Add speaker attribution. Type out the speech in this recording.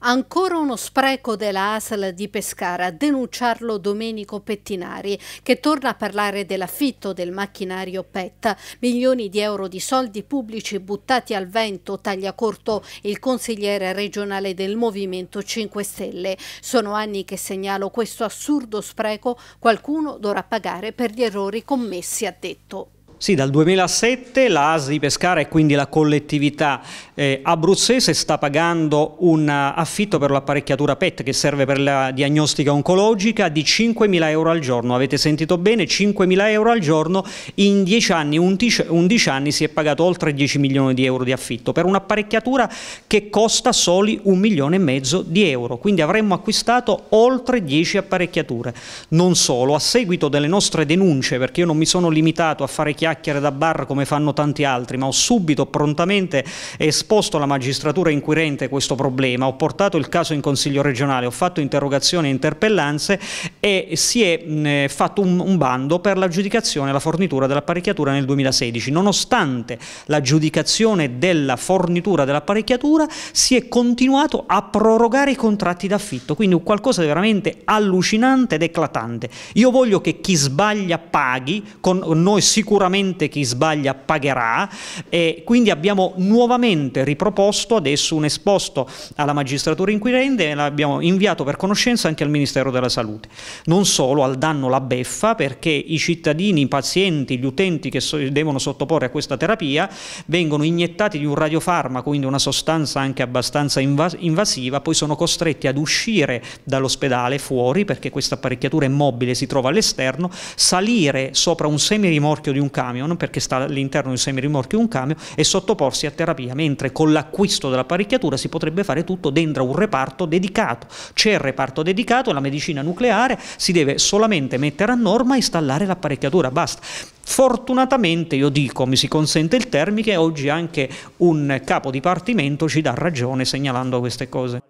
Speaker 1: Ancora uno spreco della ASL di Pescara, a denunciarlo Domenico Pettinari, che torna a parlare dell'affitto del macchinario PET. Milioni di euro di soldi pubblici buttati al vento, taglia corto il consigliere regionale del Movimento 5 Stelle. Sono anni che segnalo questo assurdo spreco, qualcuno dovrà pagare per gli errori commessi, ha detto.
Speaker 2: Sì, dal 2007 la ASI di Pescara e quindi la collettività eh, abruzzese sta pagando un affitto per l'apparecchiatura PET che serve per la diagnostica oncologica di 5.000 euro al giorno. Avete sentito bene? 5.000 euro al giorno in 10 anni, 11, 11 anni si è pagato oltre 10 milioni di euro di affitto per un'apparecchiatura che costa soli un milione e mezzo di euro. Quindi avremmo acquistato oltre 10 apparecchiature. Non solo, a seguito delle nostre denunce, perché io non mi sono limitato a fare chiaro chiacchiere da bar come fanno tanti altri, ma ho subito, prontamente esposto alla magistratura inquirente questo problema, ho portato il caso in Consiglio regionale, ho fatto interrogazioni e interpellanze e si è mh, fatto un, un, bando per l'aggiudicazione e la fornitura dell'apparecchiatura nel 2016. Nonostante l'aggiudicazione della fornitura dell'apparecchiatura si è continuato a prorogare i contratti d'affitto, quindi un qualcosa di veramente allucinante ed eclatante. Io voglio che chi sbaglia paghi, con noi sicuramente solamente chi sbaglia pagherà e quindi abbiamo nuovamente riproposto adesso un esposto alla magistratura inquirente e l'abbiamo inviato per conoscenza anche al Ministero della Salute. Non solo al danno la beffa perché i cittadini, i pazienti, gli utenti che so devono sottoporre a questa terapia vengono iniettati di un radiofarmaco, quindi una sostanza anche abbastanza invas invasiva, poi sono costretti ad uscire dall'ospedale fuori perché questa apparecchiatura è mobile, si trova all'esterno, salire sopra un semirimorchio di un carro camion, perché sta all'interno di un semirimorchio un camion, e sottoporsi a terapia, mentre con l'acquisto dell'apparecchiatura si potrebbe fare tutto dentro un reparto dedicato. C'è il reparto dedicato, la medicina nucleare, si deve solamente mettere a norma e installare l'apparecchiatura, basta. Fortunatamente, io dico, mi si consente il termine, oggi anche un capo dipartimento ci dà ragione segnalando queste cose.